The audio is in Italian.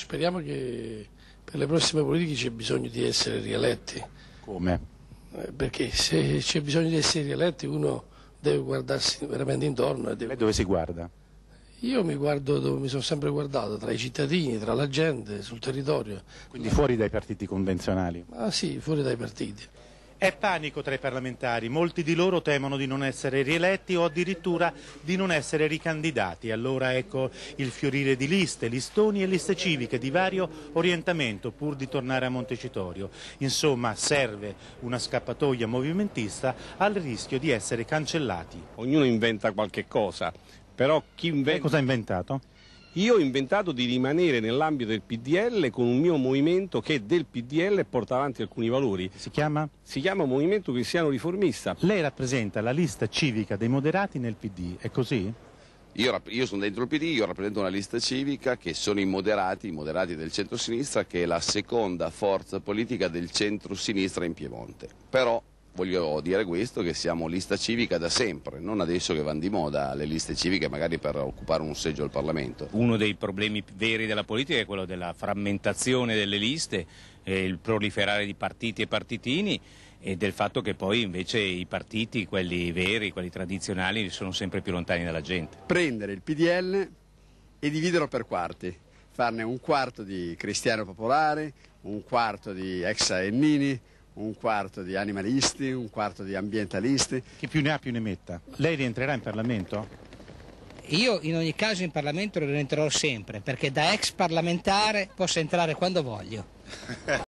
Speriamo che per le prossime politiche c'è bisogno di essere rieletti. Come? Eh, perché se c'è bisogno di essere rieletti uno deve guardarsi veramente intorno. E deve... dove si guarda? Io mi guardo dove mi sono sempre guardato, tra i cittadini, tra la gente, sul territorio. Quindi fuori dai partiti convenzionali? Ah sì, fuori dai partiti. È panico tra i parlamentari, molti di loro temono di non essere rieletti o addirittura di non essere ricandidati. Allora ecco il fiorire di liste, listoni e liste civiche di vario orientamento pur di tornare a Montecitorio. Insomma serve una scappatoia movimentista al rischio di essere cancellati. Ognuno inventa qualche cosa, però chi eh, inventa... cosa ha inventato? Io ho inventato di rimanere nell'ambito del PDL con un mio movimento che del PDL porta avanti alcuni valori. Si chiama? Si chiama Movimento Cristiano Riformista. Lei rappresenta la lista civica dei moderati nel PD, è così? Io, io, sono dentro il PD, io rappresento una lista civica che sono i moderati, i moderati del centro-sinistra, che è la seconda forza politica del centro-sinistra in Piemonte. Però Voglio dire questo che siamo lista civica da sempre, non adesso che vanno di moda le liste civiche magari per occupare un seggio al Parlamento. Uno dei problemi veri della politica è quello della frammentazione delle liste, eh, il proliferare di partiti e partitini e del fatto che poi invece i partiti, quelli veri, quelli tradizionali, sono sempre più lontani dalla gente. Prendere il PDL e dividerlo per quarti, farne un quarto di Cristiano Popolare, un quarto di ex Ennini, un quarto di animalisti, un quarto di ambientalisti. Chi più ne ha più ne metta. Lei rientrerà in Parlamento? Io in ogni caso in Parlamento rientrerò sempre, perché da ex parlamentare posso entrare quando voglio.